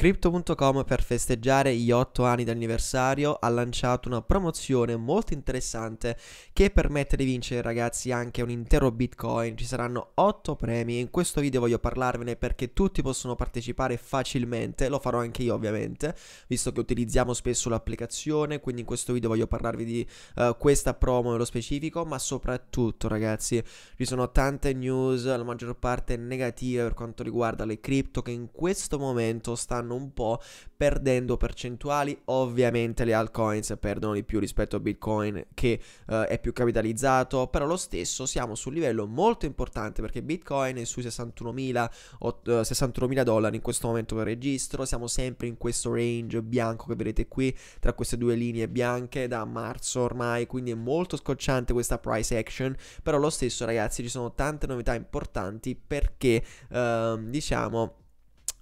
Crypto.com per festeggiare gli 8 anni di anniversario ha lanciato una promozione molto interessante che permette di vincere ragazzi anche un intero bitcoin, ci saranno 8 premi e in questo video voglio parlarvene perché tutti possono partecipare facilmente, lo farò anche io ovviamente visto che utilizziamo spesso l'applicazione quindi in questo video voglio parlarvi di uh, questa promo nello specifico ma soprattutto ragazzi ci sono tante news, la maggior parte negative per quanto riguarda le cripto che in questo momento stanno stanno un po' perdendo percentuali. Ovviamente le altcoins perdono di più rispetto a Bitcoin che eh, è più capitalizzato, però lo stesso siamo su un livello molto importante perché Bitcoin è sui 61.000, o, 61.000 dollari in questo momento per registro, siamo sempre in questo range bianco che vedete qui tra queste due linee bianche da marzo ormai, quindi è molto scocciante questa price action, però lo stesso ragazzi ci sono tante novità importanti perché ehm, diciamo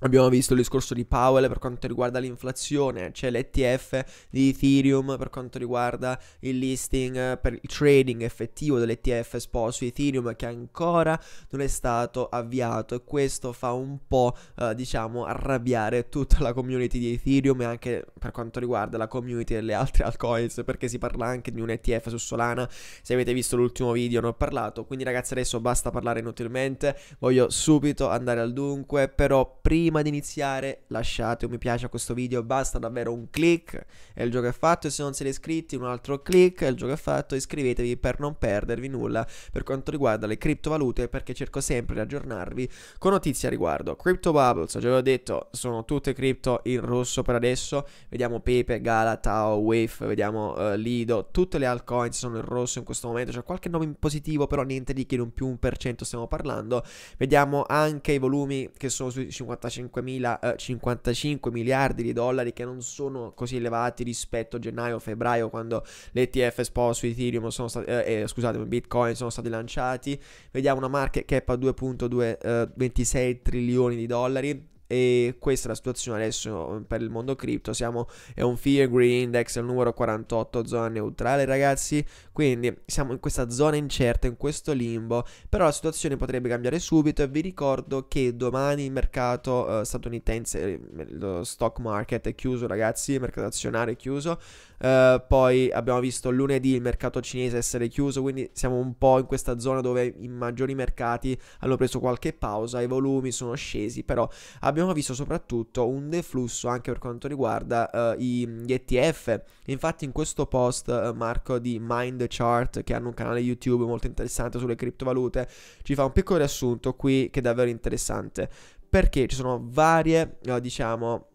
Abbiamo visto il discorso di Powell per quanto riguarda l'inflazione, c'è l'ETF di Ethereum per quanto riguarda il listing eh, per il trading effettivo dell'ETF su Ethereum che ancora non è stato avviato e questo fa un po' eh, diciamo arrabbiare tutta la community di Ethereum e anche per quanto riguarda la community delle altre altcoins perché si parla anche di un ETF su Solana, se avete visto l'ultimo video ne ho parlato, quindi ragazzi adesso basta parlare inutilmente, voglio subito andare al dunque, però prima prima di iniziare lasciate un mi piace a questo video, basta davvero un click e il gioco è fatto, e se non siete iscritti un altro click e il gioco è fatto, iscrivetevi per non perdervi nulla per quanto riguarda le criptovalute perché cerco sempre di aggiornarvi con notizie a riguardo. Crypto Bubbles, già vi ho detto, sono tutte cripto in rosso per adesso, vediamo Pepe, Gala, Tao, Wave, vediamo uh, Lido, tutte le altcoin sono in rosso in questo momento, c'è qualche nome in positivo però niente di che non più un 1% stiamo parlando, vediamo anche i volumi che sono sui 55 55, eh, miliardi di dollari che non sono così elevati rispetto a gennaio-febbraio o quando l'ETF esposto su Ethereum sono stati, eh, eh, scusate, Bitcoin sono stati lanciati. Vediamo una market cap a 2.226 eh, trilioni di dollari e questa è la situazione adesso eh, per il mondo cripto. Siamo è un Fear Green Index, il numero 48, zona neutrale, ragazzi. Quindi siamo in questa zona incerta, in questo limbo. Però la situazione potrebbe cambiare subito. E vi ricordo che domani il mercato eh, statunitense, eh, lo stock market è chiuso, ragazzi. Il mercato azionario è chiuso. Uh, poi abbiamo visto lunedì il mercato cinese essere chiuso, quindi siamo un po' in questa zona dove i maggiori mercati hanno preso qualche pausa, i volumi sono scesi, però abbiamo visto soprattutto un deflusso anche per quanto riguarda uh, gli ETF. Infatti in questo post uh, Marco di Mind Chart, che hanno un canale YouTube molto interessante sulle criptovalute, ci fa un piccolo riassunto qui che è davvero interessante, perché ci sono varie, diciamo,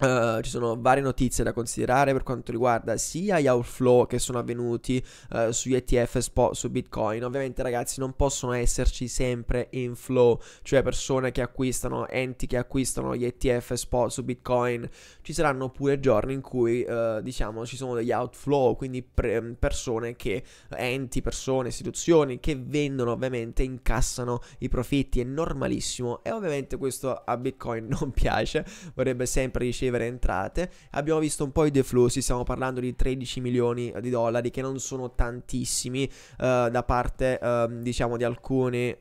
Uh, ci sono varie notizie da considerare per quanto riguarda sia gli outflow che sono avvenuti uh, eh, su ETF spot su Bitcoin. Ovviamente, ragazzi, non possono esserci sempre inflow, cioè persone che acquistano, enti che acquistano gli ETF spot su Bitcoin. Ci saranno pure giorni in cui, uh, diciamo, ci sono degli outflow, quindi pre- persone che, enti, persone, istituzioni che vendono, ovviamente, incassano i profitti. È normalissimo. E ovviamente questo a Bitcoin non piace, vorrebbe sempre ricevere ricevere entrate. Abbiamo visto un po' i deflussi, stiamo parlando di 13 milioni eh, di dollari che non sono tantissimi uh, da parte uh, diciamo di alcuni uh,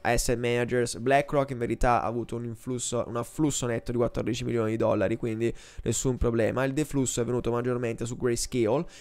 asset managers. BlackRock in verità ha avuto un influsso, un afflusso netto di 14 milioni di dollari, quindi nessun problema. Il deflusso è venuto maggiormente su Grayscale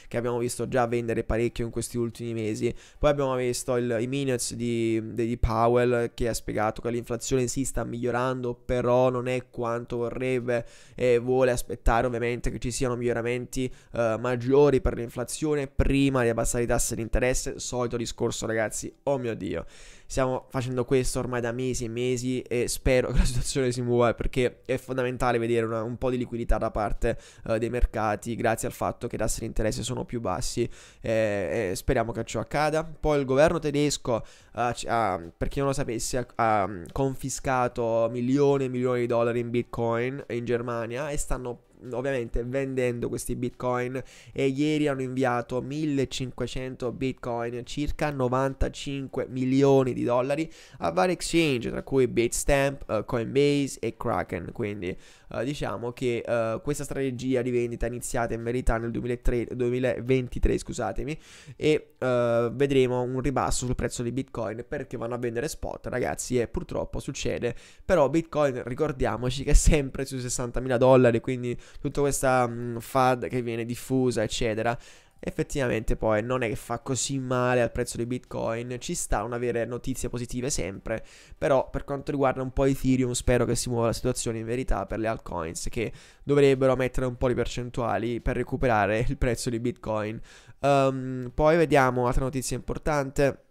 che abbiamo visto già vendere parecchio in questi ultimi mesi. Poi abbiamo visto il, i minutes di, di Powell che ha spiegato che l'inflazione si sta migliorando, però non è quanto vorrebbe e vuole aspettare ovviamente che ci siano miglioramenti eh, maggiori per l'inflazione prima di abbassare i tassi di interesse, solito discorso ragazzi, oh mio dio. Stiamo facendo questo ormai da mesi e mesi e spero che la situazione si muova perché è fondamentale vedere una, un po' di liquidità da parte uh, dei mercati grazie al fatto che i tassi di interesse sono più bassi eh, eh, speriamo che ciò accada. Poi il governo tedesco, uh, c- per chi non lo sapesse, ha, confiscato milioni e milioni di dollari in bitcoin in Germania e stanno ovviamente vendendo questi bitcoin e ieri hanno inviato 1500 bitcoin, circa 95 milioni di dollari a vari exchange, tra cui Bitstamp, uh, Coinbase e Kraken. Quindi uh, diciamo che uh, questa strategia di vendita è iniziata in verità nel 2003, 2023, scusatemi, e vedremo un ribasso sul prezzo di bitcoin perché vanno a vendere spot, ragazzi, e purtroppo succede. Però bitcoin ricordiamoci che è sempre sui 60 mila dollari, quindi tutta questa mh, mm, FUD che viene diffusa, eccetera. Effettivamente poi non è che fa così male al prezzo di Bitcoin, ci sta un avere notizie positive sempre, però per quanto riguarda un po' Ethereum spero che si muova la situazione in verità per le altcoins che dovrebbero mettere un po' di percentuali per recuperare il prezzo di Bitcoin. Um, poi vediamo altra notizia importante.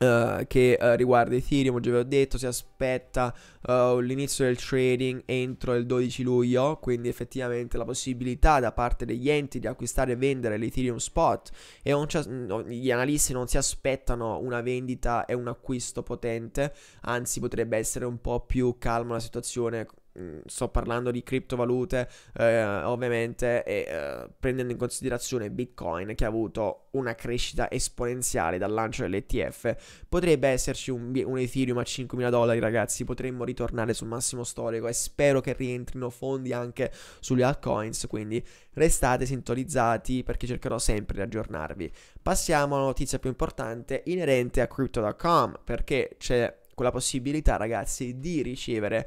Uh, che uh, riguarda Ethereum, già vi ho detto, si aspetta uh, l'inizio del trading entro il 12 luglio, quindi effettivamente la possibilità da parte degli enti di acquistare e vendere l'Ethereum spot e gli analisti non si aspettano una vendita e un acquisto potente, anzi potrebbe essere un po' più calma la situazione Mm, sto parlando di criptovalute, eh, ovviamente, e, eh, prendendo in considerazione Bitcoin che ha avuto una crescita esponenziale dal lancio dell'ETF, potrebbe esserci un, un Ethereum a 5.000 dollari, ragazzi, potremmo ritornare sul massimo storico e spero che rientrino fondi anche sugli altcoins, quindi restate sintonizzati perché cercherò sempre di aggiornarvi. Passiamo alla notizia più importante inerente a crypto.com perché c'è quella possibilità, ragazzi, di ricevere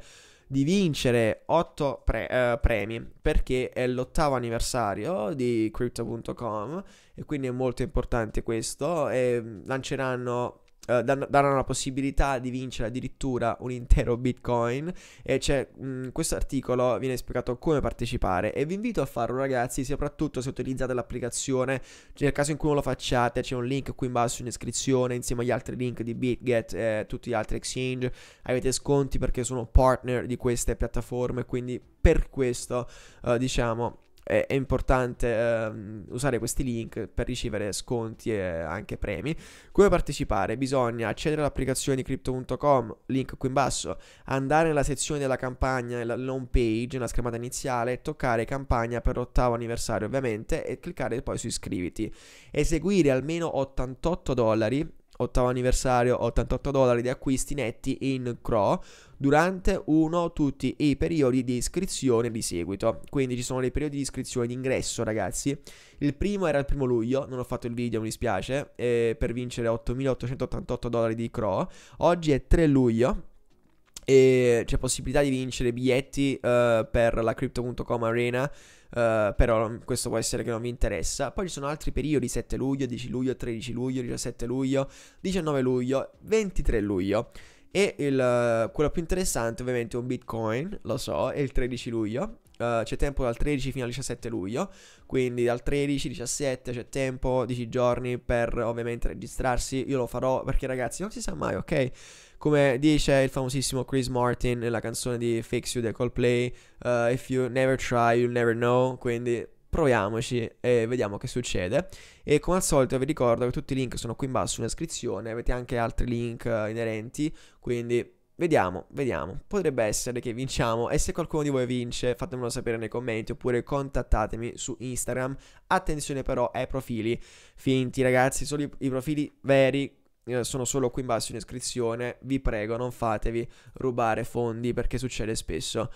di vincere 8 pre- eh, premi perché è l'ottavo anniversario di crypto.com e quindi è molto importante questo e mm, lanceranno eh, la possibilità di vincere addirittura un intero bitcoin e c'è mh, mm, questo articolo viene spiegato come partecipare e vi invito a farlo ragazzi soprattutto se utilizzate l'applicazione cioè, nel caso in cui non lo facciate c'è un link qui in basso in descrizione insieme agli altri link di BitGet e eh, tutti gli altri exchange avete sconti perché sono partner di queste piattaforme quindi per questo eh, diciamo è, è importante eh, usare questi link per ricevere sconti e anche premi. Come partecipare? Bisogna accedere all'applicazione di crypto.com, link qui in basso, andare nella sezione della campagna, nella home page, nella schermata iniziale, toccare campagna per l'ottavo anniversario ovviamente e cliccare poi su iscriviti. Eseguire almeno 88 dollari ottavo anniversario, 88 dollari di acquisti netti in Crow durante uno tutti i periodi di iscrizione di seguito. Quindi ci sono dei periodi di iscrizione di ingresso, ragazzi. Il primo era il primo luglio, non ho fatto il video, mi dispiace, eh, per vincere 8.888 dollari di Crow. Oggi è 3 luglio, e c'è possibilità di vincere biglietti uh, per la Crypto.com Arena. Uh, però questo può essere che non vi interessa. Poi ci sono altri periodi: 7 luglio, 10 luglio, 13 luglio, 17 luglio, 19 luglio, 23 luglio. E il, quello più interessante ovviamente è un Bitcoin, lo so, è il 13 luglio. Uh, c'è tempo dal 13 fino al 17 luglio, quindi dal 13 al 17 c'è tempo, 10 giorni per ovviamente registrarsi. Io lo farò perché ragazzi non si sa mai, ok? Come dice il famosissimo Chris Martin nella canzone di Fix You The Coldplay, uh, If you never try, you'll never know, quindi proviamoci e vediamo che succede. E come al solito vi ricordo che tutti i link sono qui in basso in descrizione, avete anche altri link eh, inerenti, quindi vediamo, vediamo. Potrebbe essere che vinciamo e se qualcuno di voi vince fatemelo sapere nei commenti oppure contattatemi su Instagram. Attenzione però ai profili finti ragazzi, solo i profili veri eh, sono solo qui in basso in descrizione, vi prego non fatevi rubare fondi perché succede spesso.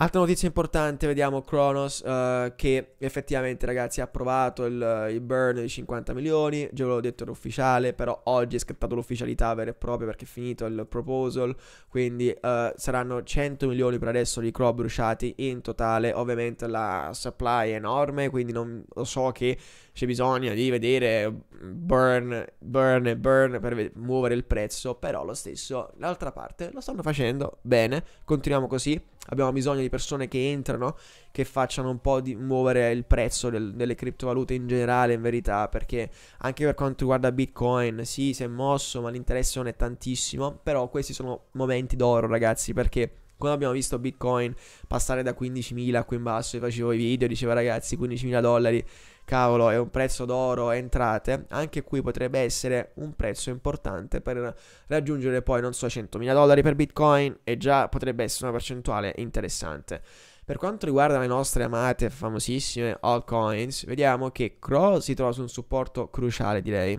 Altra notizia importante, vediamo Kronos uh, che effettivamente ragazzi ha approvato il, il, burn di 50 milioni, già ve l'ho detto era ufficiale, però oggi è scattato l'ufficialità vera e propria perché è finito il proposal, quindi uh, saranno 100 milioni per adesso di crow bruciati in totale, ovviamente la supply è enorme, quindi non lo so che c'è bisogno di vedere burn, burn e burn per muovere il prezzo, però lo stesso, l'altra parte lo stanno facendo bene, continuiamo così abbiamo bisogno di persone che entrano, che facciano un po' di muovere il prezzo del, delle criptovalute in generale, in verità, perché anche per quanto riguarda Bitcoin, sì, si è mosso, ma l'interesse non è tantissimo, però questi sono momenti d'oro, ragazzi, perché quando abbiamo visto Bitcoin passare da 15.000 qui in basso, io facevo i video, dicevo ragazzi 15.000 dollari, cavolo, è un prezzo d'oro, entrate, anche qui potrebbe essere un prezzo importante per raggiungere poi, non so, 100.000 dollari per Bitcoin e già potrebbe essere una percentuale interessante. Per quanto riguarda le nostre amate famosissime altcoins, vediamo che Crow si trova su un supporto cruciale, direi.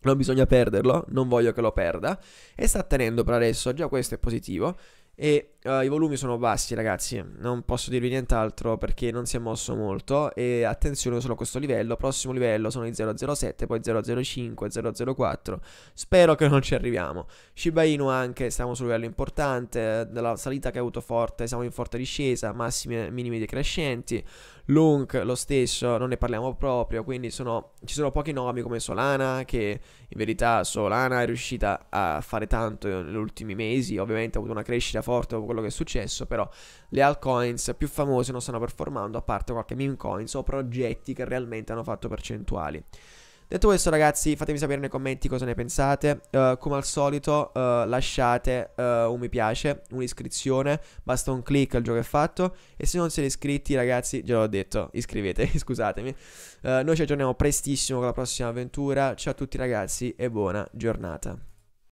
Non bisogna perderlo, non voglio che lo perda. E sta tenendo per adesso, già questo è positivo. E Uh, I volumi sono bassi, ragazzi. Non posso dirvi nient'altro perché non si è mosso molto. E attenzione solo a questo livello. Prossimo livello sono i 007, poi 005, 004. Spero che non ci arriviamo. Shiba Inu anche, stiamo su un livello importante. Eh, della salita che ha avuto forte, siamo in forte discesa. Massimi minimi decrescenti. Lunk lo stesso, non ne parliamo proprio. Quindi sono, ci sono pochi nomi come Solana, che in verità Solana è riuscita a fare tanto negli ultimi mesi. Ovviamente ha avuto una crescita forte dopo quello quello che è successo, però le altcoins più famose non stanno performando, a parte qualche meme coins o progetti che realmente hanno fatto percentuali. Detto questo ragazzi fatemi sapere nei commenti cosa ne pensate uh, Come al solito uh, lasciate uh, un mi piace, un'iscrizione Basta un clic al gioco è fatto E se non siete iscritti ragazzi, già l'ho detto, iscrivetevi, scusatemi Noi ci aggiorniamo prestissimo con la prossima avventura Ciao a tutti ragazzi e buona giornata